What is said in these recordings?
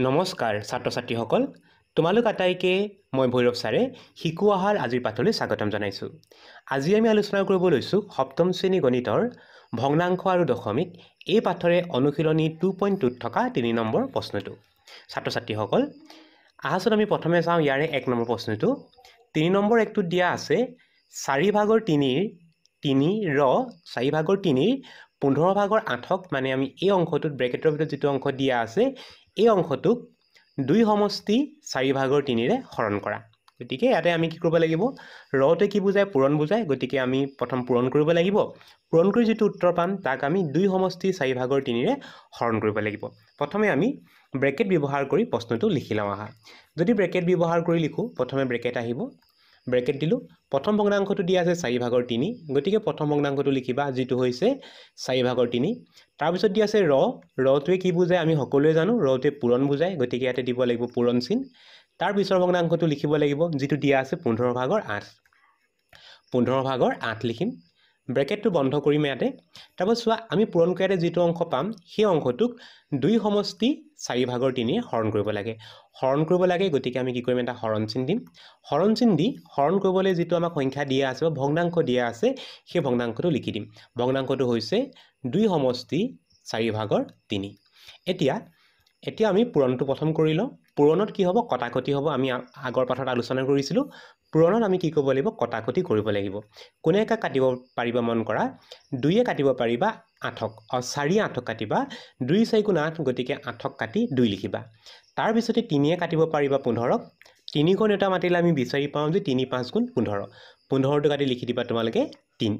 নমস্কাৰ ছাত্ৰ ছাত্ৰীসকল তোমালোক আটাইকে মই ভৈৰৱ ছাৰে শিকু আহাৰ আজিৰ পাঠলৈ স্বাগতম জনাইছোঁ আজি আমি আলোচনা কৰিব লৈছোঁ সপ্তম শ্ৰেণী গণিতৰ ভগ্নাংশ আৰু দশমিক এই পাঠৰে অনুশীলনী টু পইণ্ট টুত থকা তিনি নম্বৰ প্ৰশ্নটো ছাত্ৰ ছাত্ৰীসকল আহাচোন আমি প্ৰথমে চাওঁ ইয়াৰে এক নম্বৰ প্ৰশ্নটো তিনি নম্বৰ একটোত দিয়া আছে চাৰি ভাগৰ তিনিৰ তিনি ৰ চাৰি ভাগৰ তিনিৰ পোন্ধৰ ভাগৰ আঠক মানে আমি এই অংশটোত ব্ৰেকেটৰ ভিতৰত যিটো অংশ দিয়া আছে এই অংশটোক দুই সমষ্টি চাৰি ভাগৰ তিনিৰে হৰণ কৰা গতিকে ইয়াতে আমি কি কৰিব লাগিব ৰতে কি বুজায় পূৰণ বুজায় গতিকে আমি প্ৰথম পূৰণ কৰিব লাগিব পূৰণ কৰি যিটো উত্তৰ পাম তাক আমি দুই সমষ্টি চাৰি ভাগৰ তিনিৰে হৰণ কৰিব লাগিব প্ৰথমে আমি ব্ৰেকেট ব্যৱহাৰ কৰি প্ৰশ্নটো লিখি লওঁ আহা যদি ব্ৰেকেট ব্যৱহাৰ কৰি লিখোঁ প্ৰথমে ব্ৰেকেট আহিব ব্ৰেকেট দিলোঁ প্ৰথম ভগ্নাংশটো দিয়া আছে চাৰি ভাগৰ তিনি গতিকে প্ৰথম ভগ্নাংশটো লিখিবা যিটো হৈছে চাৰি ভাগৰ তিনি তাৰপিছত দিয়া আছে ৰ ৰটোৱে কি বুজায় আমি সকলোৱে জানো ৰটোৱে পূৰণ বুজায় গতিকে ইয়াতে দিব লাগিব পূৰণ চিন তাৰ পিছৰ ভগ্নাংশটো লিখিব লাগিব যিটো দিয়া আছে পোন্ধৰ ভাগৰ আঠ পোন্ধৰ ভাগৰ আঠ লিখিম ব্ৰেকেটটো বন্ধ কৰিম ইয়াতে তাৰপৰা চোৱা আমি পূৰণ কৰিয়াতে যিটো অংশ পাম সেই অংশটোক দুই সমষ্টি চাৰি ভাগৰ তিনিয়ে হৰণ কৰিব লাগে হৰণ কৰিব লাগে গতিকে আমি কি কৰিম এটা হৰণ চিন দিম হৰণ চিন দি হৰণ কৰিবলৈ যিটো আমাক সংখ্যা দিয়া আছে বা ভগ্নাংশ দিয়া আছে সেই ভগ্নাংশটো লিখি দিম ভগ্নাংশটো হৈছে দুই সমষ্টি চাৰি ভাগৰ তিনি এতিয়া এতিয়া আমি পূৰণটো প্ৰথম কৰি লওঁ পূৰণত কি হ'ব কটাকটি হ'ব আমি আগৰ পাঠত আলোচনা কৰিছিলোঁ পূৰণত আমি কি কৰিব লাগিব কটাকটি কৰিব লাগিব কোনে একা কাটিব পাৰিবা মন কৰা দুইয়ে কাটিব পাৰিবা আঠক চাৰি আঠক কাটিবা দুই চাৰিগুণ আঠ গতিকে আঠক কাটি দুই লিখিবা তাৰপিছতে তিনিয়ে কাটিব পাৰিবা পোন্ধৰক তিনিখন এটা মাতিলে আমি বিচাৰি পাওঁ যে তিনি পাঁচ গুণ পোন্ধৰ পোন্ধৰটো কাটি লিখি দিবা তোমালোকে তিনি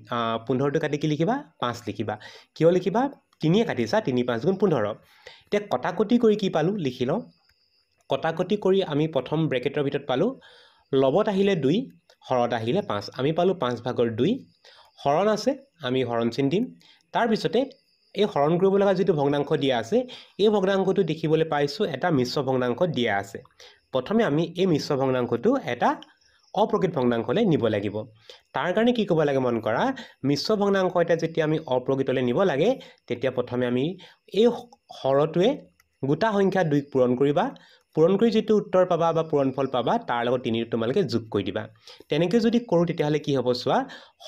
পোন্ধৰটো কাটি কি লিখিবা পাঁচ লিখিবা কিয় লিখিবা তিনিয়ে কাটিছা তিনি পাঁচ গুণ পোন্ধৰ এতিয়া কটাকটি কৰি কি পালোঁ লিখি লওঁ কটাকটি কৰি আমি প্ৰথম ব্ৰেকেটৰ ভিতৰত পালোঁ লবত আহিলে দুই হৰত আহিলে পাঁচ আমি পালোঁ পাঁচ ভাগৰ দুই হৰণ আছে আমি হৰণ চিন দিম তাৰপিছতে এই হৰণ কৰিব লগা যিটো ভগ্নাংশ দিয়া আছে এই ভগ্নাংশটো দেখিবলৈ পাইছোঁ এটা মিশ্ৰ ভগ্নাংশ দিয়া আছে প্ৰথমে আমি এই মিশ্ৰ ভগ্নাংশটো এটা অপ্ৰকৃত ভগ্নাংশলৈ নিব লাগিব তাৰ কাৰণে কি ক'ব লাগে মন কৰা মিশ্ৰ ভগ্নাংশ এটা যেতিয়া আমি অপ্ৰকৃতলৈ নিব লাগে তেতিয়া প্ৰথমে আমি এই হৰটোৱে গোটা সংখ্যা দুইক পূৰণ কৰিবা পূৰণ কৰি যিটো উত্তৰ পাবা বা পূৰণ ফল পাবা তাৰ লগত তিনিটো তোমালোকে যোগ কৰি দিবা তেনেকৈ যদি কৰোঁ তেতিয়াহ'লে কি হ'ব চোৱা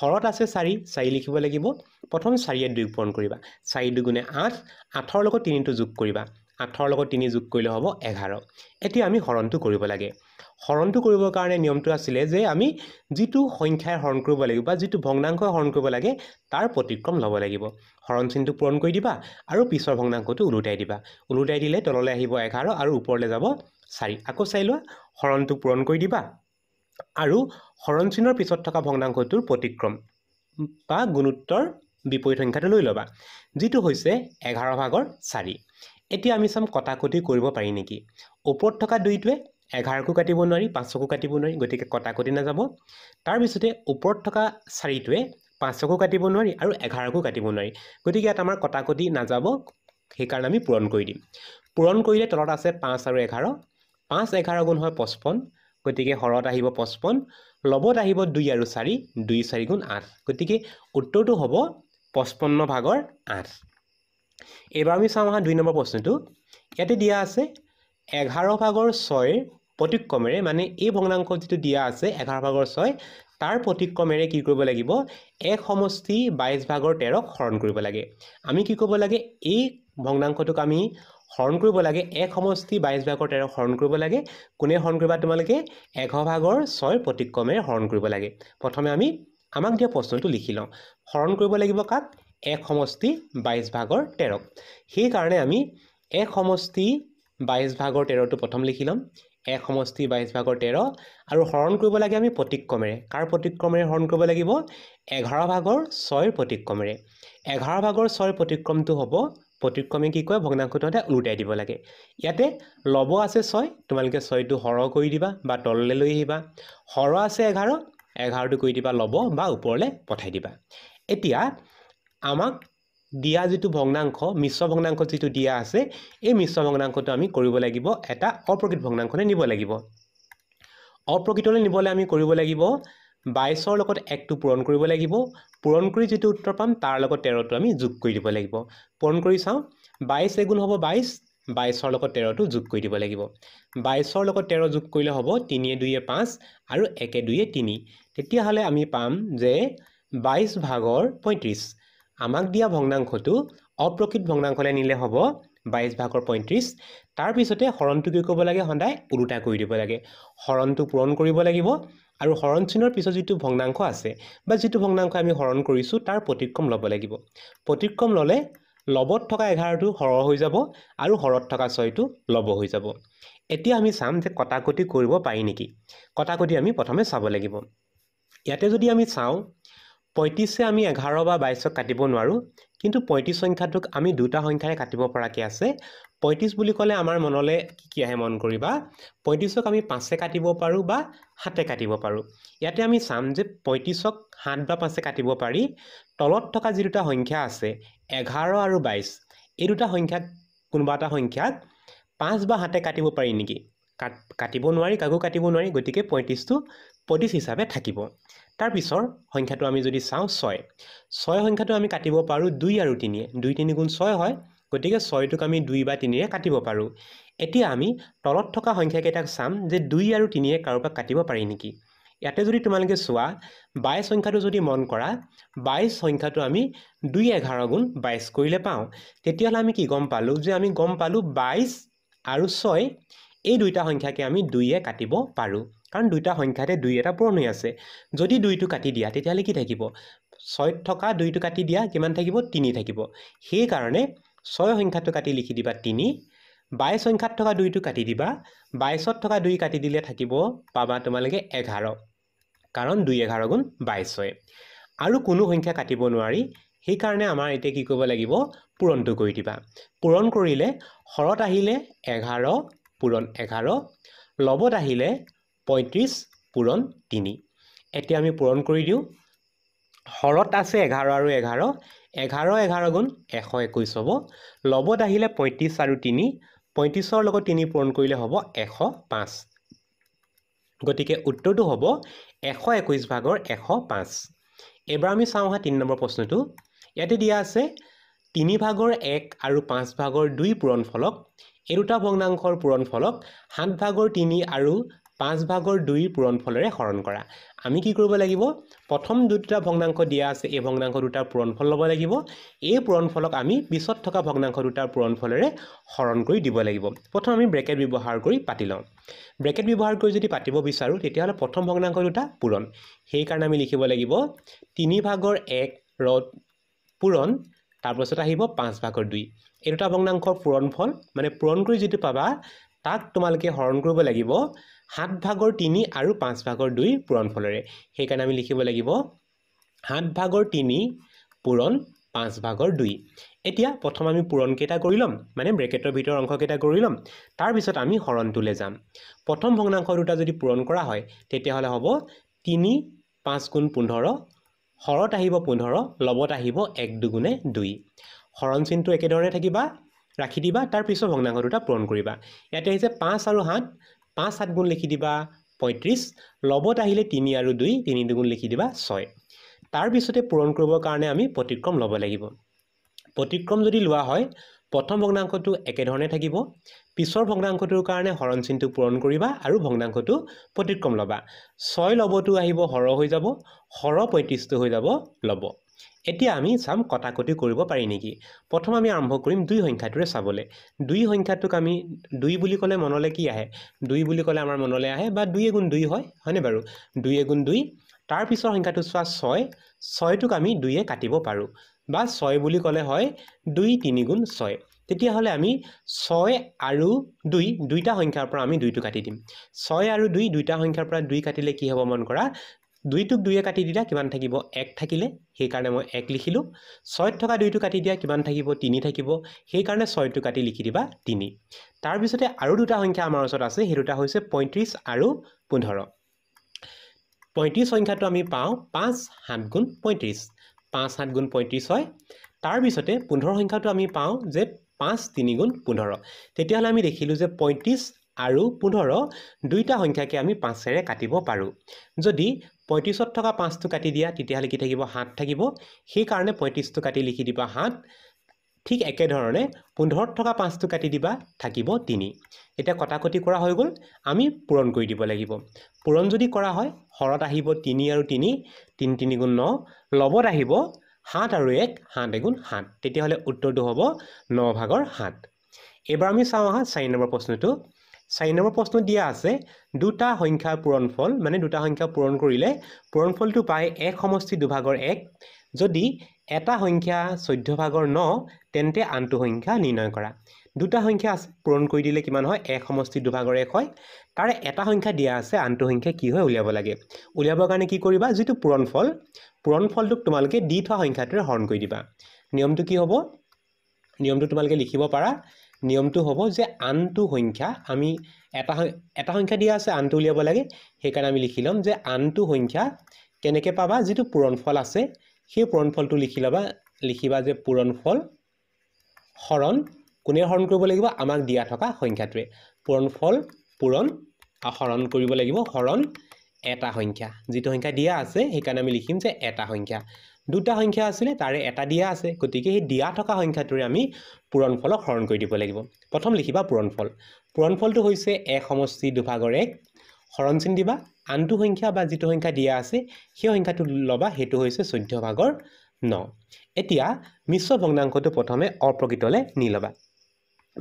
শৰত আছে চাৰি চাৰি লিখিব লাগিব প্ৰথম চাৰিয়ে দুই পূৰণ কৰিবা চাৰি দুগুণে আঠ আঠৰ লগত তিনিটো যোগ কৰিবা আঠৰ লগত তিনি যোগ কৰিলে হ'ব এঘাৰ এতিয়া আমি হৰণটো কৰিব লাগে হৰণটো কৰিবৰ কাৰণে নিয়মটো আছিলে যে আমি যিটো সংখ্যাই হৰণ কৰিব লাগিব বা যিটো ভগ্নাংশই হৰণ কৰিব লাগে তাৰ প্ৰতিক্ৰম ল'ব লাগিব হৰণ চিনটো পূৰণ কৰি দিবা আৰু পিছৰ ভগ্নাংশটো ওলোটাই দিবা ওলোটাই দিলে তললৈ আহিব এঘাৰ আৰু ওপৰলৈ যাব চাৰি আকৌ চাই লোৱা হৰণটো পূৰণ কৰি দিবা আৰু হৰণ চিনৰ পিছত থকা ভগ্নাংশটোৰ প্ৰতিক্ৰম বা গুণোত্তৰ বিপৰীত সংখ্যাটো লৈ ল'বা যিটো হৈছে এঘাৰ ভাগৰ চাৰি এতিয়া আমি চাম কটাকটি কৰিব পাৰি নেকি ওপৰত থকা দুইটোৱে এঘাৰকো কাটিব নোৱাৰি পাঁচকো কাটিব নোৱাৰি গতিকে কটাকটি নাযাব তাৰপিছতে ওপৰত থকা চাৰিটোৱে পাঁচকো কাটিব নোৱাৰি আৰু এঘাৰকো কাটিব নোৱাৰি গতিকে ইয়াত আমাৰ কটাকটি নাযাব সেইকাৰণে আমি পূৰণ কৰি দিম পূৰণ কৰিলে তলত আছে পাঁচ আৰু এঘাৰ পাঁচ এঘাৰ গুণ হয় পঁচপন্ন গতিকে হৰত আহিব পঁচপন্ন লবত আহিব দুই আৰু চাৰি দুই চাৰি গুণ আঠ গতিকে উত্তৰটো হ'ব পঁচপন্ন ভাগৰ আঠ এইবাৰ আমি চাওঁ আহা দুই নম্বৰ প্ৰশ্নটো ইয়াতে দিয়া আছে এঘাৰ ভাগৰ ছয়ৰ প্ৰতিক্ৰমেৰে মানে এই ভগ্নাংশ যিটো দিয়া আছে এঘাৰ ভাগৰ ছয় তাৰ প্ৰতিক্ৰমেৰে কি কৰিব লাগিব এক সমষ্টি বাইছ ভাগৰ তেৰক হৰণ কৰিব লাগে আমি কি কৰিব লাগে এই ভগ্নাংশটোক আমি হৰণ কৰিব লাগে এক সমষ্টি বাইছ ভাগৰ তেৰক হৰণ কৰিব লাগে কোনে হৰণ কৰিবা তোমালোকে এঘাৰ ভাগৰ ছয়ৰ প্ৰতিক্ৰমেৰে হৰণ কৰিব লাগে প্ৰথমে আমি আমাক দিয়া প্ৰশ্নটো লিখি লওঁ হৰণ কৰিব লাগিব কাক এক সমষ্টি বাইছ ভাগৰ তেৰক সেইকাৰণে আমি এক সমষ্টি বাইছ ভাগৰ তেৰটো প্ৰথম লিখি ল'ম এক সমষ্টি বাইছ ভাগৰ তেৰ আৰু হৰণ কৰিব লাগে আমি প্ৰতিক্ৰমেৰে কাৰ প্ৰতিক্ৰমেৰে হৰণ কৰিব লাগিব এঘাৰ ভাগৰ ছয়ৰ প্ৰতিক্ৰমেৰে এঘাৰ ভাগৰ ছয়ৰ প্ৰতিক্ৰমটো হ'ব প্ৰতিক্ৰমে কি কয় ভগ্নাংশটোহঁতে ওলোটাই দিব লাগে ইয়াতে ল'ব আছে ছয় তোমালোকে ছয়টো সৰহ কৰি দিবা বা তললৈ লৈ আহিবা সৰহ আছে এঘাৰ এঘাৰটো কৰি দিবা ল'ব বা ওপৰলৈ পঠাই দিবা এতিয়া আমাক দিয়া যিটো ভগ্নাংশ মিশ্ৰ ভগ্নাংশ যিটো দিয়া আছে এই মিশ্ৰ ভগ্নাংশটো আমি কৰিব লাগিব এটা অপ্ৰকৃত ভগ্নাংশলৈ নিব লাগিব অপ্ৰকৃতলৈ নিবলৈ আমি কৰিব লাগিব বাইছৰ লগত একটো পূৰণ কৰিব লাগিব পূৰণ কৰি যিটো উত্তৰ পাম তাৰ লগত তেৰটো আমি যোগ কৰি দিব লাগিব পূৰণ কৰি চাওঁ বাইছ এগুণ হ'ব বাইছ বাইছৰ লগত তেৰটো যোগ কৰি দিব লাগিব বাইছৰ লগত তেৰ যোগ কৰিলে হ'ব তিনিয়ে দুয়ে পাঁচ আৰু একে দুয়ে তিনি তেতিয়াহ'লে আমি পাম যে বাইছ ভাগৰ পঁয়ত্ৰিছ আমাক দিয়া ভগ্নাংশটো অপ্ৰকৃত ভগ্নাংশলৈ নিলে হ'ব বাইছ ভাগৰ পঁয়ত্ৰিছ তাৰপিছতে হৰণটো কি কৰিব লাগে সদায় ওলোটা কৰি দিব লাগে হৰণটো পূৰণ কৰিব লাগিব আৰু হৰণ চিনৰ পিছত যিটো ভগ্নাংশ আছে বা যিটো ভগ্নাংশ আমি হৰণ কৰিছোঁ তাৰ প্ৰতিক্ৰম ল'ব লাগিব প্ৰতিক্ৰম ল'লে লবত থকা এঘাৰটো সৰহ হৈ যাব আৰু সৰত থকা ছয়টো ল'ব হৈ যাব এতিয়া আমি চাম যে কটাকটি কৰিব পাৰি নেকি কটাকটি আমি প্ৰথমে চাব লাগিব ইয়াতে যদি আমি চাওঁ পঁয়ত্ৰিছে আমি এঘাৰ বা বাইছক কাটিব নোৱাৰোঁ কিন্তু পঁয়ত্ৰিছ সংখ্যাটোক আমি দুটা সংখ্যাৰে কাটিব পৰাকৈ আছে পঁয়ত্ৰিছ বুলি ক'লে আমাৰ মনলৈ কি কি আহে মন কৰিবা পঁয়ত্ৰিছক আমি পাঁচে কাটিব পাৰোঁ বা সাতে কাটিব পাৰোঁ ইয়াতে আমি চাম যে পঁয়ত্ৰিছক সাত বা পাঁচে কাটিব পাৰি তলত থকা যি দুটা সংখ্যা আছে এঘাৰ আৰু বাইছ এই দুটা সংখ্যাক কোনোবা এটা সংখ্যাক পাঁচ বা হাতে কাটিব পাৰি নেকি কাট কাটিব নোৱাৰি কাকো কাটিব নোৱাৰি গতিকে পঁয়ত্ৰিছটো পঁয়ত্ৰিছ হিচাপে থাকিব তাৰপিছৰ সংখ্যাটো আমি যদি চাওঁ ছয় ছয় সংখ্যাটো আমি কাটিব পাৰোঁ দুই আৰু তিনিয়ে দুই তিনি গুণ ছয় হয় গতিকে ছয়টোক আমি দুই বা তিনিৰে কাটিব পাৰোঁ এতিয়া আমি তলত থকা সংখ্যাকেইটাক চাম যে দুই আৰু তিনিয়ে কাৰোবাক কাটিব পাৰি নেকি ইয়াতে যদি তোমালোকে চোৱা বাইছ সংখ্যাটো যদি মন কৰা বাইছ সংখ্যাটো আমি দুই এঘাৰ গুণ বাইছ কৰিলে পাওঁ তেতিয়াহ'লে আমি কি গম পালোঁ যে আমি গম পালোঁ বাইছ আৰু ছয় এই দুটা সংখ্যাকে আমি দুয়ে কাটিব পাৰোঁ কাৰণ দুইটা সংখ্যাতে দুই এটা পূৰণ হৈ আছে যদি দুইটো কাটি দিয়া তেতিয়াহ'লে কি থাকিব ছয়ত থকা দুইটো কাটি দিয়া কিমান থাকিব তিনি থাকিব সেইকাৰণে ছয় সংখ্যাটো কাটি লিখি দিবা তিনি বাইছ সংখ্যাত থকা দুইটো কাটি দিবা বাইছত থকা দুই কাটি দিলে থাকিব পাবা তোমালোকে এঘাৰ কাৰণ দুই এঘাৰ গুণ বাইছ হয় আৰু কোনো সংখ্যা কাটিব নোৱাৰি সেইকাৰণে আমাৰ এতিয়া কি কৰিব লাগিব পূৰণটো কৰি দিবা পূৰণ কৰিলে শৰত আহিলে এঘাৰ পূৰণ এঘাৰ লবত আহিলে পঁয়ত্ৰিছ পূৰণ তিনি এতিয়া আমি পূৰণ কৰি দিওঁ হৰত আছে এঘাৰ আৰু এঘাৰ এঘাৰ এঘাৰ গুণ এশ একৈছ হ'ব লবত আহিলে পঁয়ত্ৰিছ আৰু তিনি পঁয়ত্ৰিছৰ লগত তিনি পূৰণ কৰিলে হ'ব এশ পাঁচ গতিকে উত্তৰটো হ'ব এশ একৈছ ভাগৰ এশ পাঁচ এইবাৰ আমি চাওঁ হা তিনি নম্বৰ প্ৰশ্নটো ইয়াতে দিয়া আছে তিনি ভাগৰ এক আৰু পাঁচ ভাগৰ দুই পূৰণ ফলক এই দুটা ভগ্নাংশৰ পূৰণ ফলক সাত ভাগৰ তিনি আৰু পাঁচ ভাগৰ দুইৰ পূৰণফলেৰে হৰণ কৰা আমি কি কৰিব লাগিব প্ৰথম দুটা ভগ্নাংশ দিয়া আছে এই ভগ্নাংশ দুটাৰ পূৰণফল ল'ব লাগিব এই পূৰণফলক আমি পিছত থকা ভগ্নাংশ দুটাৰ পূৰণফলেৰে হৰণ কৰি দিব লাগিব প্ৰথম আমি ব্ৰেকেট ব্যৱহাৰ কৰি পাতি লওঁ ব্ৰেকেট ব্যৱহাৰ কৰি যদি পাতিব বিচাৰোঁ তেতিয়াহ'লে প্ৰথম ভগ্নাংশ দুটা পূৰণ সেইকাৰণে আমি লিখিব লাগিব তিনি ভাগৰ এক ৰদ পূৰণ তাৰপাছত আহিব পাঁচ ভাগৰ দুই এই দুটা ভগ্নাংশৰ পূৰণ ফল মানে পূৰণ কৰি যিটো পাবা তাক তোমালোকে হৰণ কৰিব লাগিব সাত ভাগৰ তিনি আৰু পাঁচ ভাগৰ দুই ফলেৰে সেইকাৰণে আমি লিখিব লাগিব সাত ভাগৰ তিনি পূৰণ পাঁচ ভাগৰ দুই এতিয়া প্ৰথম আমি পূৰণকেইটা কৰি ল'ম মানে ব্ৰেকেটৰ ভিতৰৰ অংশকেইটা কৰি ল'ম তাৰপিছত আমি হৰণটোলৈ যাম প্ৰথম ভগ্নাংশ দুটা যদি পূৰণ কৰা হয় তেতিয়াহ'লে হ'ব তিনি পাঁচ গুণ পোন্ধৰ হৰত আহিব পোন্ধৰ লবত আহিব এক দুগুণে দুই হৰণ চিনটো একেধৰণে থাকিবা ৰাখি দিবা তাৰপিছত ভগ্নাংশ দুটা পূৰণ কৰিবা ইয়াতে আহিছে পাঁচ আৰু সাত পাঁচ সাত গুণ লিখি দিবা পঁয়ত্ৰিছ লবত আহিলে তিনি আৰু দুই তিনি দুগুণ লিখি দিবা ছয় তাৰপিছতে পূৰণ কৰিবৰ কাৰণে আমি প্ৰতিক্ৰম ল'ব লাগিব প্ৰতিক্ৰম যদি লোৱা হয় প্ৰথম ভগ্নাংশটো একেধৰণে থাকিব পিছৰ ভগ্নাংশটোৰ কাৰণে হৰণ চিনটো পূৰণ কৰিবা আৰু ভগ্নাংশটো প্ৰতিক্ৰম ল'বা ছয় লবটো আহিব সৰহ হৈ যাব সৰহ পঁয়ত্ৰিছটো হৈ যাব ল'ব এতিয়া আমি চাম কটাকটি কৰিব পাৰি নেকি প্ৰথম আমি আৰম্ভ কৰিম দুই সংখ্যাটোৰে চাবলৈ দুই সংখ্যাটোক আমি দুই বুলি ক'লে মনলৈ কি আহে দুই বুলি ক'লে আমাৰ মনলৈ আহে বা দুই এগুণ দুই হয় হয়নে বাৰু দুই এগুণ দুই তাৰপিছৰ সংখ্যাটো চোৱা ছয় ছয়টোক আমি দুইয়ে কাটিব পাৰোঁ বা ছয় বুলি ক'লে হয় দুই তিনি গুণ ছয় তেতিয়াহ'লে আমি ছয় আৰু দুই দুইটা সংখ্যাৰ পৰা আমি দুইটো কাটি দিম ছয় আৰু দুই দুইটা সংখ্যাৰ পৰা দুই কাটিলে কি হ'ব মন কৰা দুইটোক দুইয়ে কাটি দিলা কিমান থাকিব এক থাকিলে সেইকাৰণে মই এক লিখিলোঁ ছয়ত থকা দুইটো কাটি দিয়া কিমান থাকিব তিনি থাকিব সেইকাৰণে ছয়টো কাটি লিখি দিবা তিনি তাৰপিছতে আৰু দুটা সংখ্যা আমাৰ ওচৰত আছে সেই দুটা হৈছে পঁয়ত্ৰিছ আৰু পোন্ধৰ পঁয়ত্ৰিছ সংখ্যাটো আমি পাওঁ পাঁচ সাত গুণ পঁয়ত্ৰিছ পাঁচ সাত গুণ পঁয়ত্ৰিছ হয় তাৰপিছতে পোন্ধৰ সংখ্যাটো আমি পাওঁ যে পাঁচ তিনি গুণ পোন্ধৰ তেতিয়াহ'লে আমি দেখিলোঁ যে পঁয়ত্ৰিছ আৰু পোন্ধৰ দুইটা সংখ্যাকে আমি পাঁচেৰে কাটিব পাৰোঁ যদি পঁয়ত্ৰিছত থকা পাঁচটো কাটি দিয়া তেতিয়াহ'লে কি থাকিব সাত থাকিব সেইকাৰণে পঁয়ত্ৰিছটো কাটি লিখি দিবা সাত ঠিক একেধৰণে পোন্ধৰত থকা পাঁচটো কাটি দিবা থাকিব তিনি এতিয়া কটাকটি কৰা হৈ গ'ল আমি পূৰণ কৰি দিব লাগিব পূৰণ যদি কৰা হয় হৰত আহিব তিনি আৰু তিনি তিনি তিনি গুণ ন লবত আহিব সাত আৰু এক সাত এগুণ সাত তেতিয়াহ'লে উত্তৰটো হ'ব ন ভাগৰ সাত এইবাৰ আমি চাওঁ আহা চাৰি নম্বৰ প্ৰশ্নটো চাৰি নম্বৰ প্ৰশ্ন দিয়া আছে দুটা সংখ্যা পূৰণ ফল মানে দুটা সংখ্যা পূৰণ কৰিলে পূৰণ ফলটো পায় এক সমষ্টি দুভাগৰ এক যদি এটা সংখ্যা চৈধ্য ভাগৰ ন তেন্তে আনটো সংখ্যা নিৰ্ণয় কৰা দুটা সংখ্যা আছে পূৰণ কৰি দিলে কিমান হয় এক সমষ্টি দুভাগৰ এক হয় তাৰে এটা সংখ্যা দিয়া আছে আনটো সংখ্যা কি হয় উলিয়াব লাগে উলিয়াবৰ কাৰণে কি কৰিবা যিটো পূৰণ ফল পূৰণ ফলটোক তোমালোকে দি থোৱা সংখ্যাটোৰে হৰণ কৰি দিবা নিয়মটো কি হ'ব নিয়মটো তোমালোকে লিখিব পাৰা নিয়মটো হ'ব যে আনটো সংখ্যা আমি এটা এটা সংখ্যা দিয়া আছে আনটো উলিয়াব লাগে সেইকাৰণে আমি লিখি ল'ম যে আনটো সংখ্যা কেনেকৈ পাবা যিটো পূৰণফল আছে সেই পূৰণফলটো লিখি ল'বা লিখিবা যে পূৰণফল হৰণ কোনে হৰণ কৰিব লাগিব আমাক দিয়া থকা সংখ্যাটোৱে পূৰণফল পূৰণ হৰণ কৰিব লাগিব হৰণ এটা সংখ্যা যিটো সংখ্যা দিয়া আছে সেইকাৰণে আমি লিখিম যে এটা সংখ্যা দুটা সংখ্যা আছিলে তাৰে এটা দিয়া আছে গতিকে সেই দিয়া থকা সংখ্যাটোৰে আমি পূৰণফলক হৰণ কৰি দিব লাগিব প্ৰথম লিখিবা পূৰণফল পূৰণফলটো হৈছে এক সমষ্টি দুভাগৰ এক হৰণ চিন দিবা আনটো সংখ্যা বা যিটো সংখ্যা দিয়া আছে সেই সংখ্যাটো ল'বা সেইটো হৈছে চৈধ্য ভাগৰ ন এতিয়া মিশ্ৰ ভগ্নাংশটো প্ৰথমে অপ্ৰকৃতলৈ নি ল'বা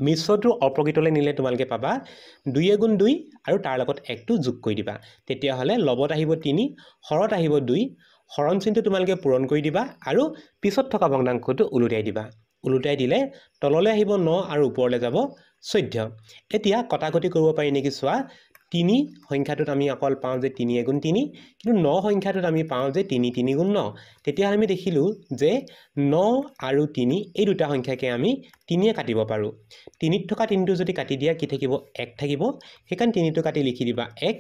মিশ্ৰটো অপ্ৰকৃতলৈ নিলে তোমালোকে পাবা দুই এগুণ দুই আৰু তাৰ লগত একটো যোগ কৰি দিবা তেতিয়াহ'লে লবত আহিব তিনি হৰত আহিব দুই হৰণ চিনটো তোমালোকে পূৰণ কৰি দিবা আৰু পিছত থকা ভগ্নাংশটো ওলোটাই দিবা ওলোটাই দিলে তললৈ আহিব ন আৰু ওপৰলৈ যাব চৈধ্য এতিয়া কটাকটি কৰিব পাৰি নেকি চোৱা তিনি সংখ্যাটোত আমি অকল পাওঁ যে তিনি এগুণ তিনি কিন্তু ন সংখ্যাটোত আমি পাওঁ যে তিনি তিনিগুণ ন তেতিয়াহ'লে আমি দেখিলোঁ যে ন আৰু তিনি এই দুটা সংখ্যাকে আমি তিনিয়ে কাটিব পাৰোঁ তিনিত থকা তিনিটো যদি কাটি দিয়া কি থাকিব এক থাকিব সেইকাৰণে তিনিটো কাটি লিখি দিবা এক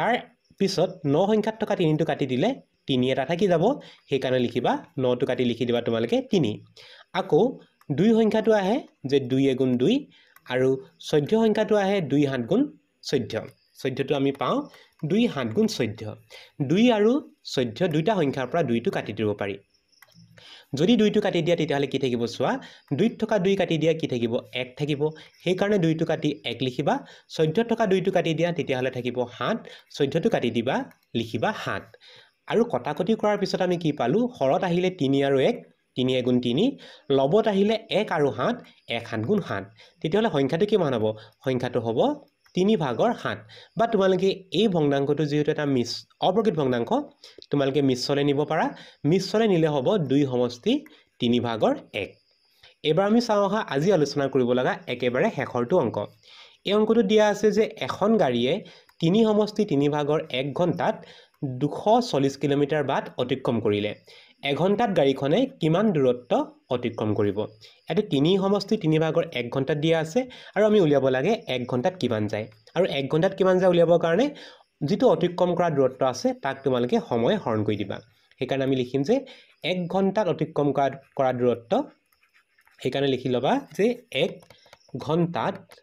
তাৰ পিছত ন সংখ্যাত থকা তিনিটো কাটি দিলে তিনি এটা থাকি যাব সেইকাৰণে লিখিবা নটো কাটি লিখি দিবা তোমালোকে তিনি আকৌ দুই সংখ্যাটো আহে যে দুই এগুণ দুই আৰু চৈধ্য সংখ্যাটো আহে দুই সাত গুণ চৈধ্য চৈধ্যটো আমি পাওঁ দুই সাত গুণ চৈধ্য দুই আৰু চৈধ্য দুইটা সংখ্যাৰ পৰা দুইটো কাটি দিব পাৰি যদি দুইটো কাটি দিয়া তেতিয়াহ'লে কি থাকিব চোৱা দুইত থকা দুই কাটি দিয়া কি থাকিব এক থাকিব সেইকাৰণে দুইটো কাটি এক লিখিবা চৈধ্যত থকা দুইটো কাটি দিয়া তেতিয়াহ'লে থাকিব সাত চৈধ্যটো কাটি দিবা লিখিবা সাত আৰু কটা কটি কৰাৰ পিছত আমি কি পালোঁ শৰত আহিলে তিনি আৰু এক তিনি এগুণ তিনি লবত আহিলে এক আৰু সাত এক সাত গুণ সাত তেতিয়াহ'লে সংখ্যাটো কিমান হ'ব সংখ্যাটো হ'ব তিনি ভাগৰ সাত বা তোমালোকে এই ভগ্নাংশটো যিহেতু এটা মিছ অপ্ৰকৃত ভগ্নাংশ তোমালোকে মিশ্ৰলৈ নিব পাৰা মিশ্ৰলৈ নিলে হ'ব দুই সমষ্টি তিনি ভাগৰ এক এইবাৰ আমি চাওঁ আহা আজি আলোচনা কৰিব লগা একেবাৰে শেষৰটো অংক এই অংকটো দিয়া আছে যে এখন গাড়ীয়ে তিনি সমষ্টি তিনি ভাগৰ এক ঘণ্টাত দুশ চল্লিছ কিলোমিটাৰ বাট অতিক্ৰম কৰিলে এঘণ্টাত গাড়ীখনে কিমান দূৰত্ব অতিক্ৰম কৰিব ইয়াতে তিনি সমষ্টি তিনি ভাগৰ এক ঘণ্টাত দিয়া আছে আৰু আমি উলিয়াব লাগে এক ঘণ্টাত কিমান যায় আৰু এক ঘণ্টাত কিমান যায় উলিয়াবৰ কাৰণে যিটো অতিক্ৰম কৰা দূৰত্ব আছে তাক তোমালোকে সময়ে হৰণ কৰি দিবা সেইকাৰণে আমি লিখিম যে এক ঘণ্টাত অতিক্ৰম কৰা কৰা দূৰত্ব সেইকাৰণে লিখি ল'বা যে এক ঘণ্টাত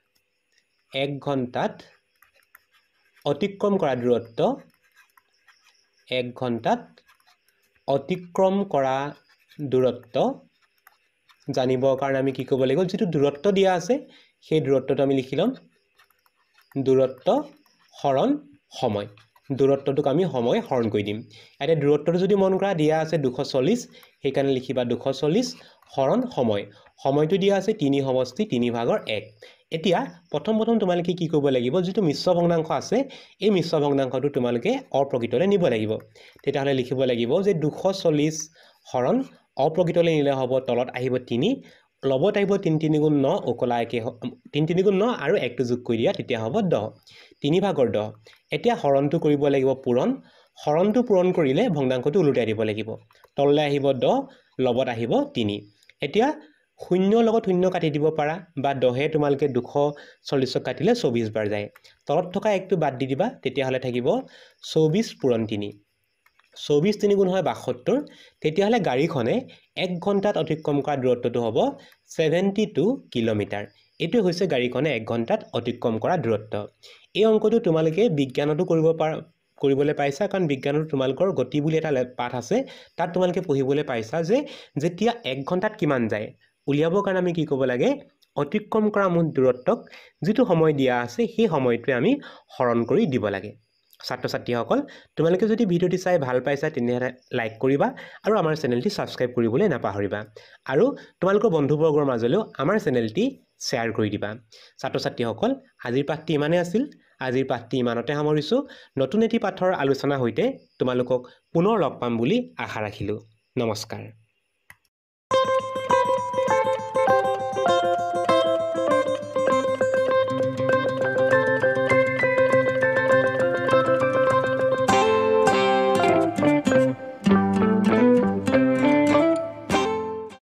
এক ঘণ্টাত অতিক্ৰম কৰা দূৰত্ব এক ঘণ্টাত অতিক্ৰম কৰা দূৰত্ব জানিবৰ কাৰণে আমি কি ক'ব লাগিব যিটো দূৰত্ব দিয়া আছে সেই দূৰত্বটো আমি লিখি ল'ম দূৰত্ব হৰণ সময় দূৰত্বটোক আমি সময় হৰণ কৰি দিম এতিয়া দূৰত্বটো যদি মন কৰা দিয়া আছে দুশ চল্লিছ সেইকাৰণে লিখিবা দুশ চল্লিছ হৰণ সময় সময়টো দিয়া আছে তিনি সমষ্টি তিনি ভাগৰ এক এতিয়া প্ৰথম প্ৰথম তোমালোকে কি কৰিব লাগিব যিটো মিশ্ৰ ভগ্নাংশ আছে এই মিশ্ৰ ভগ্নাংশটো তোমালোকে অপ্ৰকৃতলৈ নিব লাগিব তেতিয়াহ'লে লিখিব লাগিব যে দুশ চল্লিছ হৰণ অপ্ৰকৃতলৈ নিলে হ'ব তলত আহিব তিনি লবত আহিব তিনি তিনিগুণ ন অকলা একে তিনি তিনিগুণ ন আৰু একটো যোগ কৰি দিয়া তেতিয়া হ'ব দহ তিনি ভাগৰ দহ এতিয়া হৰণটো কৰিব লাগিব পূৰণ হৰণটো পূৰণ কৰিলে ভগ্নাংশটো ওলোটাই দিব লাগিব তললৈ আহিব দহ লবত আহিব তিনি এতিয়া শূন্যৰ লগত শূন্য কাটি দিব পাৰা বা দহে তোমালোকে দুশ চল্লিছক কাটিলে বাৰ যায় তলত থকা একটো বাদ দি দিবা তেতিয়াহ'লে থাকিব চৌবিছ পূৰণ তিনি চৌবিছ তিনি গুণ হয় বাসত্তৰ তেতিয়াহ'লে গাড়ীখনে এক ঘণ্টাত অতিক্ৰম কৰা দূৰত্বটো হ'ব ছেভেণ্টি টু কিলোমিটাৰ এইটোৱে হৈছে গাড়ীখনে এক ঘণ্টাত অতিক্ৰম কৰা দূৰত্ব এই অংকটো তোমালোকে বিজ্ঞানতো কৰিব পাৰা কৰিবলৈ পাইছা কাৰণ বিজ্ঞানত তোমালোকৰ গতি বুলি এটা পাঠ আছে তাত তোমালোকে পঢ়িবলৈ পাইছা যে যেতিয়া এক ঘণ্টাত কিমান যায় উলিয়াবৰ কাৰণে আমি কি ক'ব লাগে অতিক্ৰম কৰা মুঠ দূৰত্বক যিটো সময় দিয়া আছে সেই সময়টোৱে আমি হৰণ কৰি দিব লাগে ছাত্ৰ ছাত্ৰীসকল তোমালোকে যদি ভিডিঅ'টি চাই ভাল পাইছা তেনেহ'লে লাইক কৰিবা আৰু আমাৰ চেনেলটি ছাবস্ক্ৰাইব কৰিবলৈ নাপাহৰিবা আৰু তোমালোকৰ বন্ধুবৰ্গৰ মাজলৈও আমাৰ চেনেলটি শ্বেয়াৰ কৰি দিবা ছাত্ৰ ছাত্ৰীসকল আজিৰ পাঠটি ইমানেই আছিল আজিৰ পাঠটি ইমানতে সামৰিছোঁ নতুন এটি পাঠৰ আলোচনাৰ সৈতে তোমালোকক পুনৰ লগ পাম বুলি আশা ৰাখিলোঁ নমস্কাৰ